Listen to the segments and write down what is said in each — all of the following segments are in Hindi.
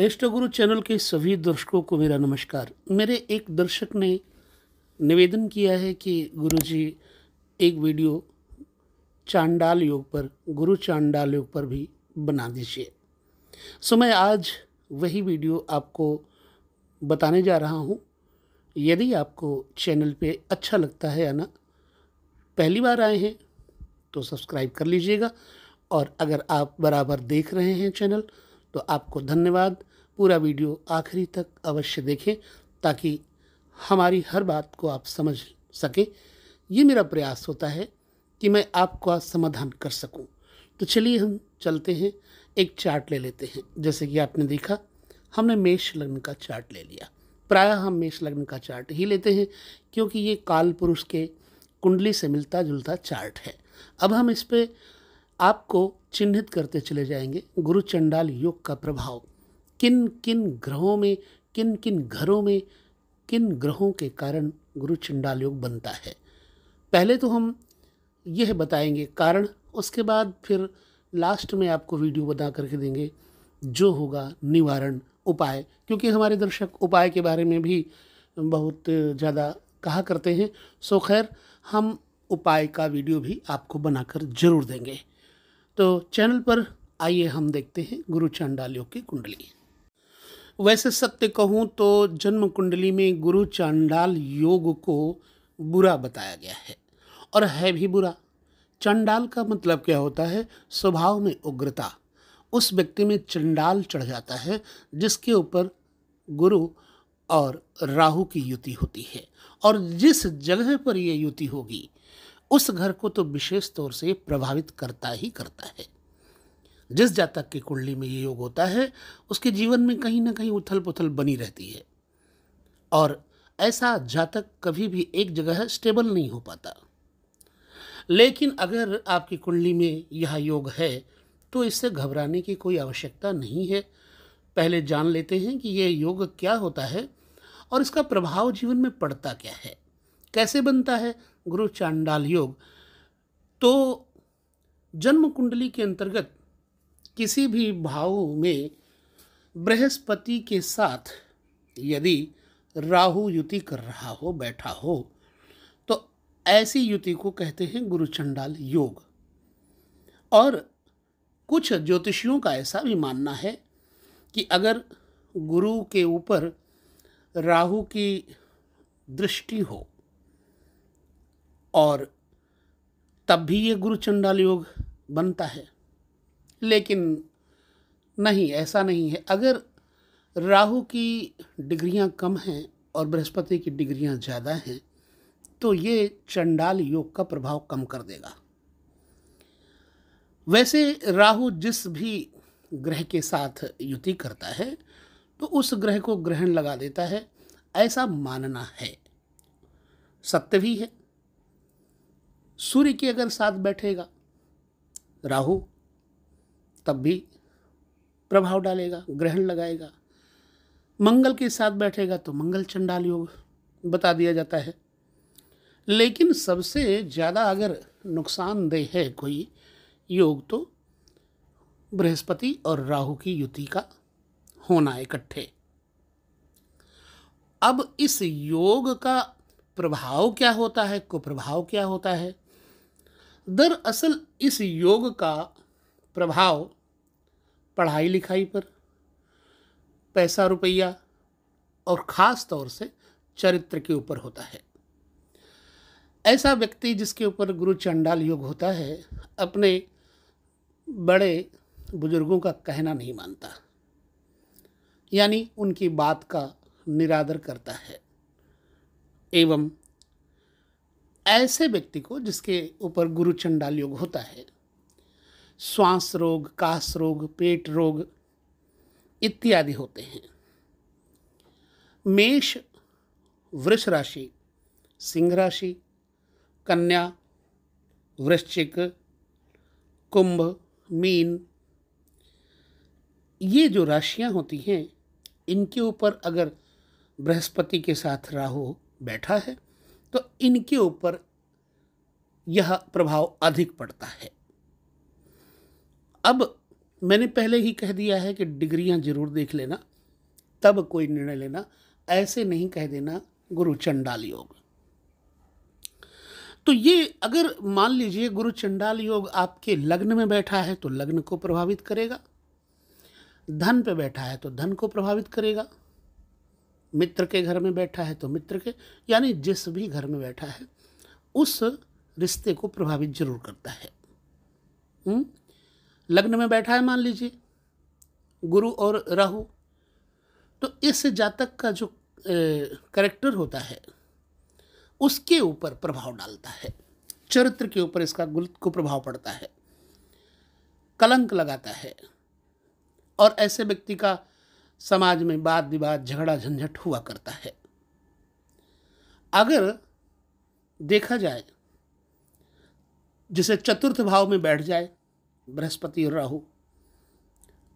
एष्ट गुरु चैनल के सभी दर्शकों को मेरा नमस्कार मेरे एक दर्शक ने निवेदन किया है कि गुरुजी एक वीडियो चांडाल योग पर गुरु चांडाल योग पर भी बना दीजिए सो मैं आज वही वीडियो आपको बताने जा रहा हूँ यदि आपको चैनल पे अच्छा लगता है ना पहली बार आए हैं तो सब्सक्राइब कर लीजिएगा और अगर आप बराबर देख रहे हैं चैनल तो आपको धन्यवाद पूरा वीडियो आखिरी तक अवश्य देखें ताकि हमारी हर बात को आप समझ सकें ये मेरा प्रयास होता है कि मैं आपका समाधान कर सकूं। तो चलिए हम चलते हैं एक चार्ट ले लेते हैं जैसे कि आपने देखा हमने मेष लग्न का चार्ट ले लिया प्रायः हम मेष लग्न का चार्ट ही लेते हैं क्योंकि ये काल पुरुष के कुंडली से मिलता जुलता चार्ट है अब हम इस पर आपको चिन्हित करते चले जाएंगे गुरु चंडाल योग का प्रभाव किन किन ग्रहों में किन किन घरों में किन ग्रहों के कारण गुरु चंडाल योग बनता है पहले तो हम यह बताएंगे कारण उसके बाद फिर लास्ट में आपको वीडियो बना करके देंगे जो होगा निवारण उपाय क्योंकि हमारे दर्शक उपाय के बारे में भी बहुत ज़्यादा कहा करते हैं सो खैर हम उपाय का वीडियो भी आपको बनाकर जरूर देंगे तो चैनल पर आइए हम देखते हैं गुरु चांडाल योग की कुंडली वैसे सत्य कहूँ तो जन्म कुंडली में गुरु चांडाल योग को बुरा बताया गया है और है भी बुरा चंडाल का मतलब क्या होता है स्वभाव में उग्रता उस व्यक्ति में चंडाल चढ़ जाता है जिसके ऊपर गुरु और राहु की युति होती है और जिस जगह पर यह युति होगी उस घर को तो विशेष तौर से प्रभावित करता ही करता है जिस जातक की कुंडली में ये योग होता है उसके जीवन में कहीं ना कहीं उथल पुथल बनी रहती है और ऐसा जातक कभी भी एक जगह स्टेबल नहीं हो पाता लेकिन अगर आपकी कुंडली में यह योग है तो इससे घबराने की कोई आवश्यकता नहीं है पहले जान लेते हैं कि यह योग क्या होता है और इसका प्रभाव जीवन में पड़ता क्या है कैसे बनता है गुरु चांडाल योग तो जन्म कुंडली के अंतर्गत किसी भी भाव में बृहस्पति के साथ यदि राहु युति कर रहा हो बैठा हो तो ऐसी युति को कहते हैं गुरुचंडाल योग और कुछ ज्योतिषियों का ऐसा भी मानना है कि अगर गुरु के ऊपर राहु की दृष्टि हो और तब भी ये गुरुचंडाल योग बनता है लेकिन नहीं ऐसा नहीं है अगर राहु की डिग्रियां कम हैं और बृहस्पति की डिग्रियां ज़्यादा हैं तो ये चंडाल योग का प्रभाव कम कर देगा वैसे राहु जिस भी ग्रह के साथ युति करता है तो उस ग्रह को ग्रहण लगा देता है ऐसा मानना है सत्य भी है सूर्य के अगर साथ बैठेगा राहु तब भी प्रभाव डालेगा ग्रहण लगाएगा मंगल के साथ बैठेगा तो मंगल चंडाल योग बता दिया जाता है लेकिन सबसे ज़्यादा अगर नुकसानदेह है कोई योग तो बृहस्पति और राहु की युति का होना इकट्ठे अब इस योग का प्रभाव क्या होता है कुप्रभाव क्या होता है दरअसल इस योग का प्रभाव पढ़ाई लिखाई पर पैसा रुपया और ख़ास तौर से चरित्र के ऊपर होता है ऐसा व्यक्ति जिसके ऊपर गुरु चंडाल योग होता है अपने बड़े बुजुर्गों का कहना नहीं मानता यानी उनकी बात का निरादर करता है एवं ऐसे व्यक्ति को जिसके ऊपर गुरु चंडाल योग होता है श्वास रोग कास रोग पेट रोग इत्यादि होते हैं मेष वृष राशि सिंह राशि कन्या वृश्चिक कुंभ मीन ये जो राशियां होती हैं इनके ऊपर अगर बृहस्पति के साथ राहु बैठा है तो इनके ऊपर यह प्रभाव अधिक पड़ता है अब मैंने पहले ही कह दिया है कि डिग्रियाँ जरूर देख लेना तब कोई निर्णय लेना ऐसे नहीं कह देना गुरु चंडाल योग तो ये अगर मान लीजिए गुरु चंडाल योग आपके लग्न में बैठा है तो लग्न को प्रभावित करेगा धन पे बैठा है तो धन को प्रभावित करेगा मित्र के घर में बैठा है तो मित्र के यानी जिस भी घर में बैठा है उस रिश्ते को प्रभावित जरूर करता है हुँ? हम्म? लग्न में बैठा है मान लीजिए गुरु और राहु तो इस जातक का जो करेक्टर होता है उसके ऊपर प्रभाव डालता है चरित्र के ऊपर इसका को प्रभाव पड़ता है कलंक लगाता है और ऐसे व्यक्ति का समाज में वाद विवाद झगड़ा झंझट हुआ करता है अगर देखा जाए जिसे चतुर्थ भाव में बैठ जाए बृहस्पति और राहु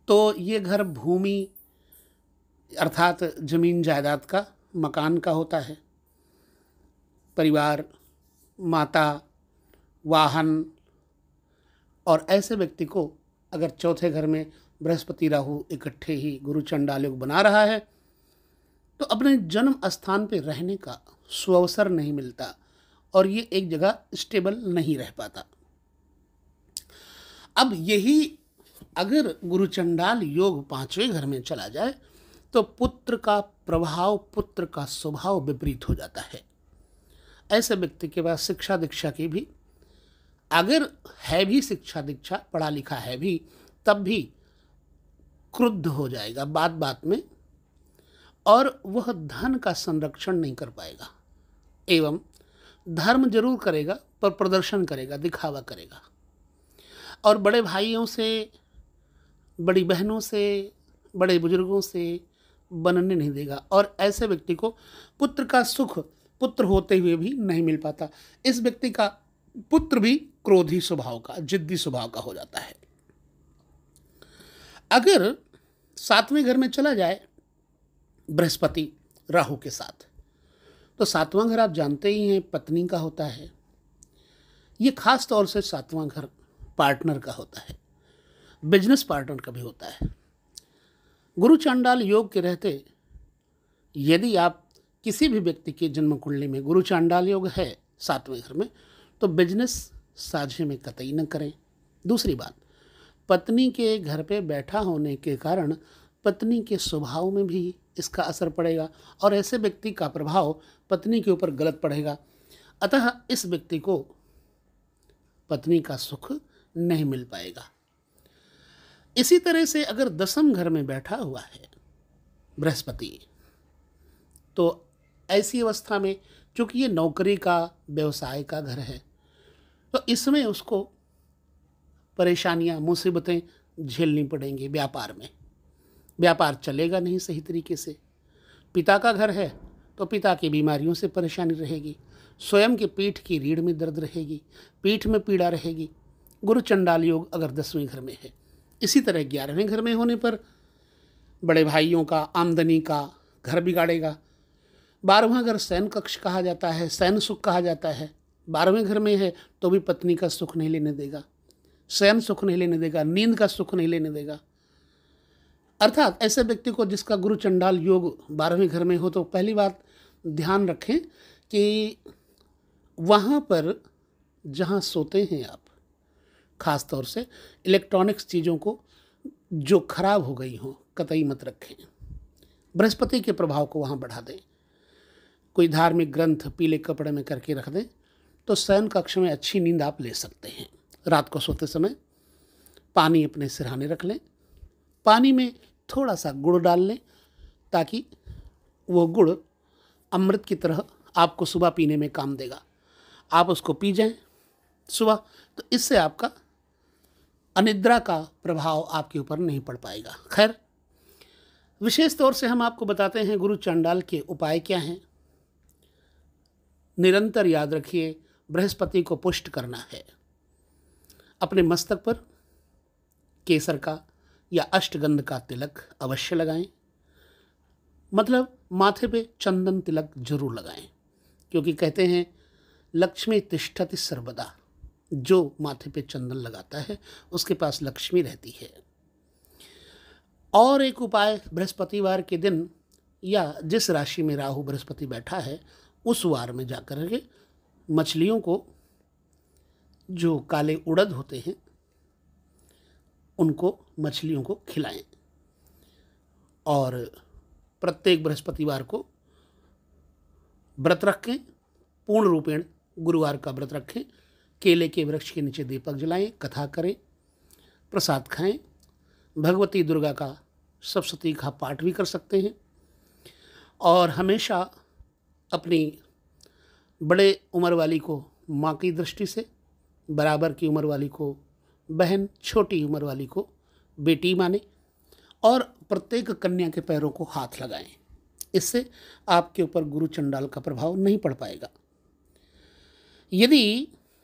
तो ये घर भूमि अर्थात जमीन जायदाद का मकान का होता है परिवार माता वाहन और ऐसे व्यक्ति को अगर चौथे घर में बृहस्पति राहु इकट्ठे ही गुरु चंडालयोग बना रहा है तो अपने जन्म स्थान पर रहने का सुअवसर नहीं मिलता और ये एक जगह स्टेबल नहीं रह पाता अब यही अगर गुरुचंडाल योग पांचवें घर में चला जाए तो पुत्र का प्रभाव पुत्र का स्वभाव विपरीत हो जाता है ऐसे व्यक्ति के पास शिक्षा दीक्षा की भी अगर है भी शिक्षा दीक्षा पढ़ा लिखा है भी तब भी क्रुद्ध हो जाएगा बात बात में और वह धन का संरक्षण नहीं कर पाएगा एवं धर्म जरूर करेगा पर प्रदर्शन करेगा दिखावा करेगा और बड़े भाइयों से बड़ी बहनों से बड़े बुजुर्गों से बनने नहीं देगा और ऐसे व्यक्ति को पुत्र का सुख पुत्र होते हुए भी नहीं मिल पाता इस व्यक्ति का पुत्र भी क्रोधी स्वभाव का जिद्दी स्वभाव का हो जाता है अगर सातवें घर में चला जाए बृहस्पति राहु के साथ तो सातवां घर आप जानते ही हैं पत्नी का होता है ये खास तौर से सातवां घर पार्टनर का होता है बिजनेस पार्टनर का भी होता है गुरु चांडाल योग के रहते यदि आप किसी भी व्यक्ति के जन्म कुंडली में गुरु चांडाल योग है सातवें घर में तो बिजनेस साझे में कतई न करें दूसरी बात पत्नी के घर पे बैठा होने के कारण पत्नी के स्वभाव में भी इसका असर पड़ेगा और ऐसे व्यक्ति का प्रभाव पत्नी के ऊपर गलत पड़ेगा अतः इस व्यक्ति को पत्नी का सुख नहीं मिल पाएगा इसी तरह से अगर दसम घर में बैठा हुआ है बृहस्पति तो ऐसी अवस्था में चूंकि ये नौकरी का व्यवसाय का घर है तो इसमें उसको परेशानियां मुसीबतें झेलनी पड़ेंगी व्यापार में व्यापार चलेगा नहीं सही तरीके से पिता का घर है तो पिता की बीमारियों से परेशानी रहेगी स्वयं के पीठ की रीढ़ में दर्द रहेगी पीठ में पीड़ा रहेगी गुरु चंडाल योग अगर दसवें घर में है इसी तरह ग्यारहवें घर में होने पर बड़े भाइयों का आमदनी का घर बिगाड़ेगा बारहवा घर सैन कक्ष कहा जाता है सैन सुख कहा जाता है बारहवें घर में है तो भी पत्नी का सुख नहीं लेने देगा सैन सुख नहीं लेने देगा नींद का सुख नहीं लेने देगा अर्थात ऐसे व्यक्ति को जिसका गुरु चंडाल योग बारहवें घर में हो तो पहली बात ध्यान रखें कि वहाँ पर जहाँ सोते हैं आप ख़ास तौर से इलेक्ट्रॉनिक्स चीज़ों को जो खराब हो गई हों कतई मत रखें बृहस्पति के प्रभाव को वहाँ बढ़ा दें कोई धार्मिक ग्रंथ पीले कपड़े में करके रख दें तो शयन कक्ष में अच्छी नींद आप ले सकते हैं रात को सोते समय पानी अपने सिरहाने रख लें पानी में थोड़ा सा गुड़ डाल लें ताकि वो गुड़ अमृत की तरह आपको सुबह पीने में काम देगा आप उसको पी जाएं सुबह तो इससे आपका अनिद्रा का प्रभाव आपके ऊपर नहीं पड़ पाएगा खैर विशेष तौर से हम आपको बताते हैं गुरु चंडाल के उपाय क्या हैं निरंतर याद रखिए बृहस्पति को पुष्ट करना है अपने मस्तक पर केसर का या अष्टगंध का तिलक अवश्य लगाएं मतलब माथे पे चंदन तिलक जरूर लगाएं क्योंकि कहते हैं लक्ष्मी तिष्ठति सर्वदा जो माथे पे चंदन लगाता है उसके पास लक्ष्मी रहती है और एक उपाय बृहस्पतिवार के दिन या जिस राशि में राहु बृहस्पति बैठा है उस वार में जाकर के मछलियों को जो काले उड़द होते हैं उनको मछलियों को खिलाएं और प्रत्येक बृहस्पतिवार को व्रत रखें पूर्ण रूपेण गुरुवार का व्रत रखें केले के वृक्ष के नीचे दीपक जलाएं कथा करें प्रसाद खाएं भगवती दुर्गा का सप्तती का पाठ भी कर सकते हैं और हमेशा अपनी बड़े उम्र वाली को माँ की दृष्टि से बराबर की उम्र वाली को बहन छोटी उम्र वाली को बेटी माने और प्रत्येक कन्या के पैरों को हाथ लगाएं इससे आपके ऊपर गुरु चंडाल का प्रभाव नहीं पड़ पाएगा यदि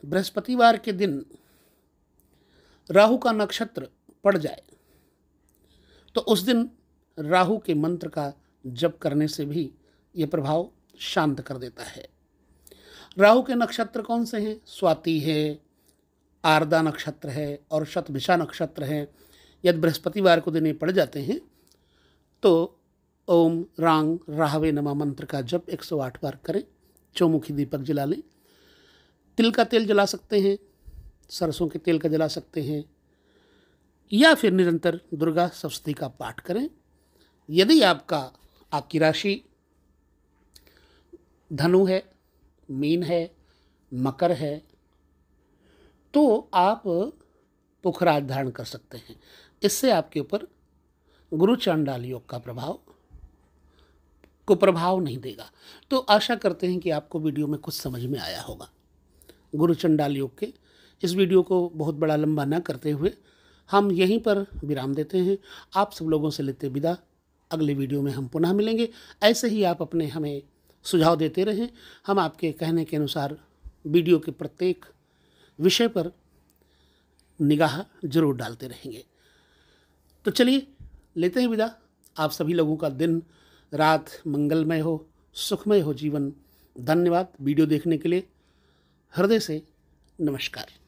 बृहस्पतिवार के दिन राहु का नक्षत्र पड़ जाए तो उस दिन राहु के मंत्र का जप करने से भी ये प्रभाव शांत कर देता है राहु के नक्षत्र कौन से हैं स्वाति है आर्दा नक्षत्र है और शतभिषा नक्षत्र है यदि बृहस्पतिवार को दिन ये पड़ जाते हैं तो ओम रांग राहवे नमा मंत्र का जप 108 बार करें चौमुखी दीपक जला लें तिल का तेल जला सकते हैं सरसों के तेल का जला सकते हैं या फिर निरंतर दुर्गा सप्तती का पाठ करें यदि आपका आपकी राशि धनु है मीन है मकर है तो आप पुखराज धारण कर सकते हैं इससे आपके ऊपर गुरु चांडाल योग का प्रभाव को प्रभाव नहीं देगा तो आशा करते हैं कि आपको वीडियो में कुछ समझ में आया होगा गुरु चंडाल योग के इस वीडियो को बहुत बड़ा लंबा ना करते हुए हम यहीं पर विराम देते हैं आप सब लोगों से लेते विदा अगले वीडियो में हम पुनः मिलेंगे ऐसे ही आप अपने हमें सुझाव देते रहें हम आपके कहने के अनुसार वीडियो के प्रत्येक विषय पर निगाह जरूर डालते रहेंगे तो चलिए लेते हैं विदा आप सभी लोगों का दिन रात मंगलमय हो सुखमय हो जीवन धन्यवाद वीडियो देखने के लिए हृदय से नमस्कार